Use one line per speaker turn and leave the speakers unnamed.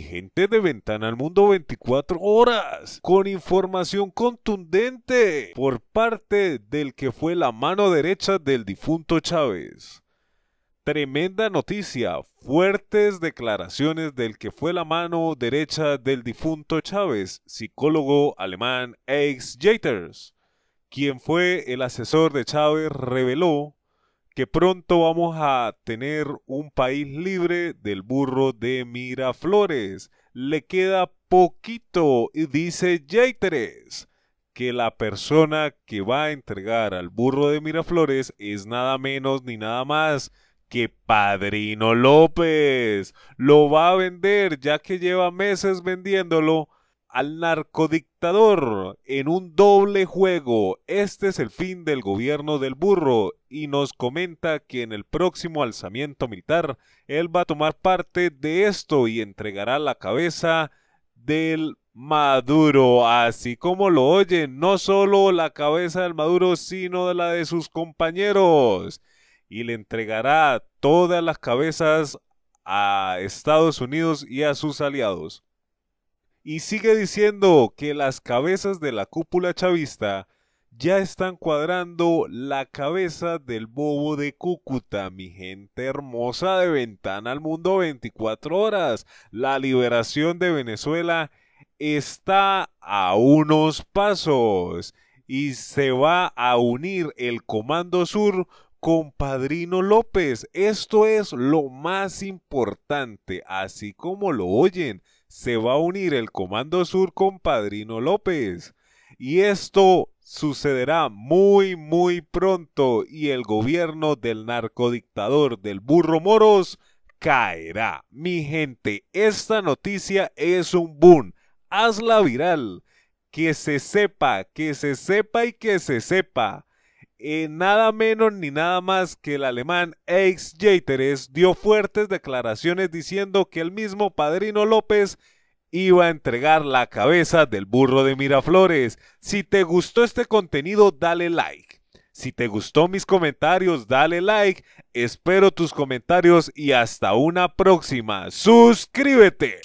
gente de Ventana al Mundo 24 horas, con información contundente por parte del que fue la mano derecha del difunto Chávez. Tremenda noticia, fuertes declaraciones del que fue la mano derecha del difunto Chávez, psicólogo alemán Ex-Jaters, quien fue el asesor de Chávez, reveló que pronto vamos a tener un país libre del burro de Miraflores. Le queda poquito y dice J3 que la persona que va a entregar al burro de Miraflores es nada menos ni nada más que Padrino López. Lo va a vender ya que lleva meses vendiéndolo al narcodictador en un doble juego. Este es el fin del gobierno del burro y nos comenta que en el próximo alzamiento militar él va a tomar parte de esto y entregará la cabeza del Maduro, así como lo oyen, no solo la cabeza del Maduro, sino de la de sus compañeros, y le entregará todas las cabezas a Estados Unidos y a sus aliados y sigue diciendo que las cabezas de la cúpula chavista ya están cuadrando la cabeza del bobo de Cúcuta, mi gente hermosa de Ventana al Mundo 24 horas. La liberación de Venezuela está a unos pasos y se va a unir el Comando Sur con Padrino López. Esto es lo más importante, así como lo oyen se va a unir el Comando Sur con Padrino López. Y esto sucederá muy muy pronto y el gobierno del narcodictador del burro moros caerá. Mi gente, esta noticia es un boom. Hazla viral. Que se sepa, que se sepa y que se sepa. Eh, nada menos ni nada más que el alemán ex Jeteres dio fuertes declaraciones diciendo que el mismo Padrino López iba a entregar la cabeza del burro de Miraflores. Si te gustó este contenido, dale like. Si te gustó mis comentarios, dale like. Espero tus comentarios y hasta una próxima. Suscríbete.